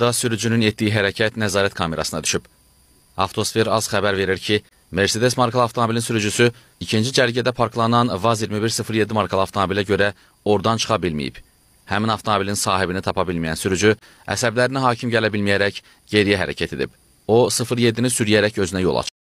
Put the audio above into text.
da sürücünün etdiyi hərəkət nəzarət kamerasına düşüb. Avtosfer az xəbər verir ki, Mercedes markalı avtomobilin sürücüsü ikinci cərgədə parklanan Vaz 2107 markalı avtomobilə görə oradan çıxa bilməyib. Həmin avtomobilin sahibini tapa bilməyən sürücü əsəblərinə hakim gələ bilməyərək geriyə hərəkət edib. O, 07-ni sürüyərək özünə yol açıb.